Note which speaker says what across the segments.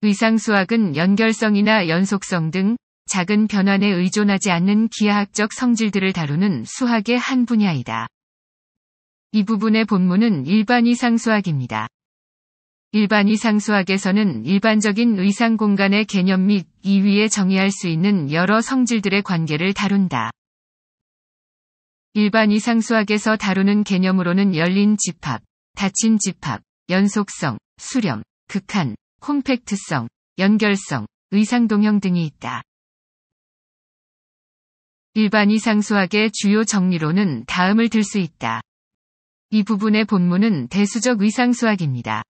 Speaker 1: 의상수학은 연결성이나 연속성 등 작은 변환에 의존하지 않는 기하학적 성질들을 다루는 수학의 한 분야이다. 이 부분의 본문은 일반 이상수학입니다. 일반 이상수학에서는 일반적인 의상 공간의 개념 및 이 위에 정의할 수 있는 여러 성질들의 관계를 다룬다. 일반 이상수학에서 다루는 개념으로는 열린 집합, 닫힌 집합, 연속성, 수렴, 극한, 콤팩트성, 연결성, 의상동형 등이 있다. 일반이 상수학의 주요 정리로는 다음을 들 수 있다. 이 부분의 본문은 대수적 의상수학입니다.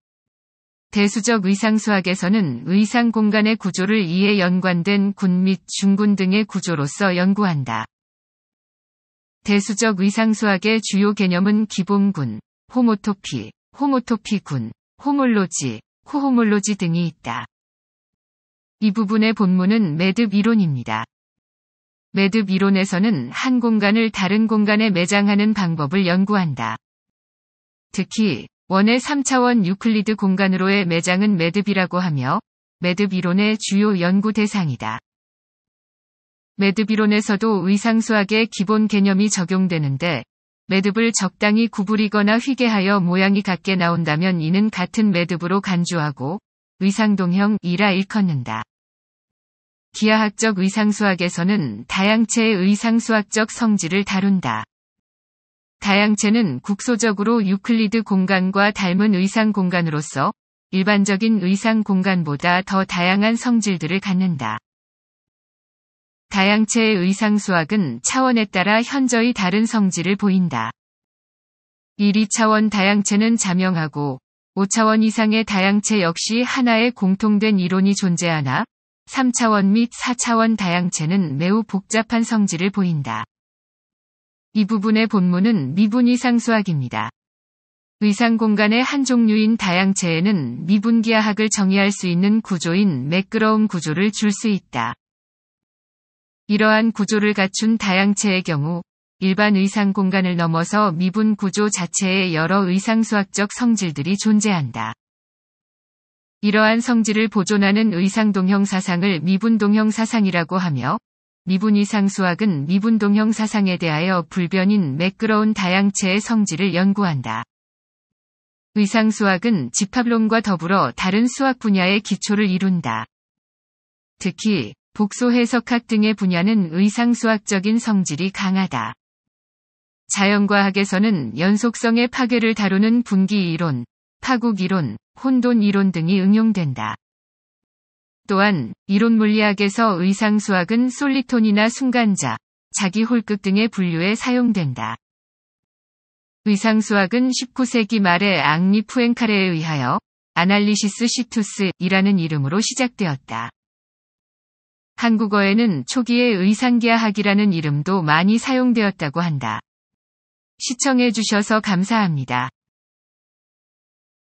Speaker 1: 대수적 의상수학에서는 의상 공간의 구조를 이에 연관된 군 및 중군 등의 구조로서 연구한다. 대수적 의상수학의 주요 개념은 기본군, 호모토피, 호모토피군, 호몰로지, 호호몰로지 등이 있다. 이 부분의 본문은 매듭 이론입니다. 매듭 이론에서는 한 공간을 다른 공간에 매장하는 방법을 연구한다. 특히 원의 3차원 유클리드 공간으로의 매장은 매듭이라고 하며 매듭 이론의 주요 연구 대상이다. 매듭 이론에서도 의상수학의 기본 개념이 적용되는데 매듭을 적당히 구부리거나 휘게 하여 모양이 같게 나온다면 이는 같은 매듭으로 간주하고 의상동형이라 일컫는다. 기하학적 의상수학에서는 다양체의 의상수학적 성질을 다룬다. 다양체는 국소적으로 유클리드 공간과 닮은 의상 공간으로서 일반적인 의상 공간보다 더 다양한 성질들을 갖는다. 다양체의 의상수학은 차원에 따라 현저히 다른 성질을 보인다. 1, 2차원 다양체는 자명하고 5차원 이상의 다양체 역시 하나의 공통된 이론이 존재하나 3차원 및 4차원 다양체는 매우 복잡한 성질을 보인다. 이 부분의 본문은 미분 이상수학입니다. 의상 공간의 한 종류인 다양체에는 미분기하학을 정의할 수 있는 구조인 매끄러움 구조를 줄 수 있다. 이러한 구조를 갖춘 다양체의 경우 일반 의상 공간을 넘어서 미분 구조 자체의 여러 의상수학적 성질들이 존재한다. 이러한 성질을 보존하는 의상 동형 사상을 미분 동형 사상이라고 하며 미분 의상 수학은 미분 동형 사상에 대하여 불변인 매끄러운 다양체의 성질을 연구한다. 의상 수학은 집합론과 더불어 다른 수학 분야의 기초를 이룬다. 특히 복소해석학 등의 분야는 의상수학적인 성질이 강하다. 자연과학에서는 연속성의 파괴를 다루는 분기 이론, 파국 이론, 혼돈 이론 등이 응용된다. 또한 이론 물리학에서 의상수학은 솔리톤이나 순간자, 자기 홀극 등의 분류에 사용된다. 의상수학은 19세기 말에 앙리 푸엔카레에 의하여 아날리시스 시투스이라는 이름으로 시작되었다. 한국어에는 초기에 의상계약학이라는 이름도 많이 사용되었다고 한다. 시청해주셔서 감사합니다.